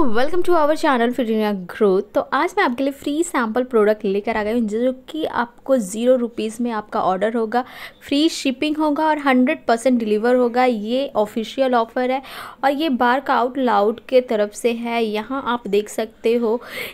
welcome to our channel फिर growth तो आज मैं आपके लिए फ्री सैम्पल प्रोडक्ट लेकर आ गई हूँ जो कि आपको ज़ीरो रुपीज़ में आपका ऑर्डर होगा फ्री शिपिंग होगा और हंड्रेड परसेंट डिलीवर होगा ये ऑफिशियल ऑफ़र है और ये बार्क आउट लाउड के तरफ से है यहाँ आप देख सकते हो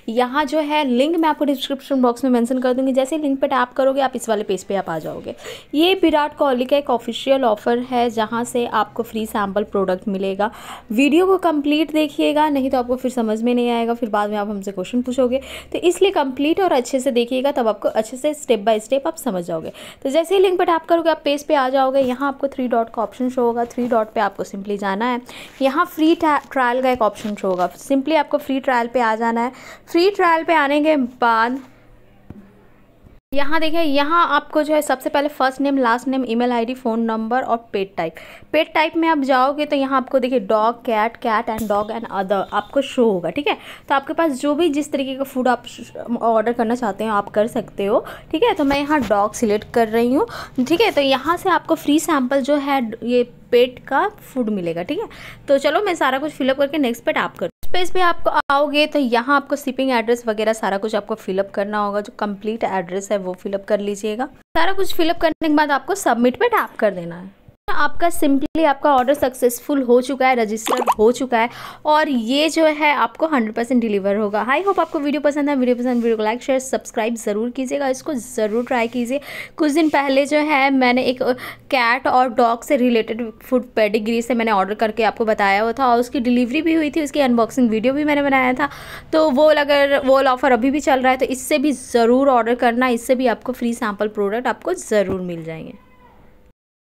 यहाँ जो है लिंक मैं आपको डिस्क्रिप्शन बॉक्स में मैंसन कर दूँगी जैसे लिंक पर टैप करोगे आप इस वाले पेज पर पे आप आ जाओगे ये विराट कोहली का एक ऑफिशियल ऑफ़र है जहाँ से आपको फ्री सैम्पल प्रोडक्ट मिलेगा वीडियो को कम्प्लीट देखिएगा नहीं तो आपको आपको फिर समझ में नहीं आएगा फिर बाद में आप हमसे क्वेश्चन पूछोगे तो इसलिए कंप्लीट और अच्छे से देखिएगा तब आपको अच्छे से स्टेप बाय स्टेप आप समझ जाओगे तो जैसे ही लिंक पर टैप करोगे आप पेज पर पे आ जाओगे यहाँ आपको थ्री डॉट का ऑप्शन शो होगा थ्री डॉट पर आपको सिंपली जाना है यहाँ फ्री ट्रायल का एक ऑप्शन शो होगा सिंपली आपको फ्री ट्रायल पर आ जाना है फ्री ट्रायल पर आने के बाद यहाँ देखें यहाँ आपको जो है सबसे पहले first name last name email ID phone number और पेट टाइप पेट टाइप में आप जाओगे तो यहाँ आपको देखिए dog cat cat and dog and other आपको शो होगा ठीक है तो आपके पास जो भी जिस तरीके का फूड आप ऑर्डर करना चाहते हैं आप कर सकते हो ठीक है तो मैं यहाँ डॉग सिलेक्ट कर रही हूँ ठीक है तो यहाँ से आपको फ्री सैम्पल जो है ये पेट का फूड मिलेगा ठीक है तो चलो मैं सारा कुछ फिलअप करके नेक्स्ट पेट आप कर पेज पे आपको आओगे तो यहाँ आपको शिपिंग एड्रेस वगैरह सारा कुछ आपको फिलअप करना होगा जो कंप्लीट एड्रेस है वो फिलअप कर लीजिएगा सारा कुछ फिलअप करने के बाद आपको सबमिट पे टैप कर देना है आपका सिंपली आपका ऑर्डर सक्सेसफुल हो चुका है रजिस्टर्ड हो चुका है और ये जो है आपको 100 परसेंट डिलीवर होगा आई होप आपको वीडियो पसंद है वीडियो पसंद वीडियो को लाइक शेयर सब्सक्राइब ज़रूर कीजिएगा इसको ज़रूर ट्राई कीजिए कुछ दिन पहले जो है मैंने एक कैट और डॉग से रिलेटेड फूड पेडिग्री से मैंने ऑर्डर करके आपको बताया हुआ था और उसकी डिलीवरी भी हुई थी उसकी अनबॉक्सिंग वीडियो भी मैंने बनाया था तो वो अगर वो ऑफर अभी भी चल रहा है तो इससे भी ज़रूर ऑर्डर करना इससे भी आपको फ्री सैम्पल प्रोडक्ट आपको ज़रूर मिल जाएंगे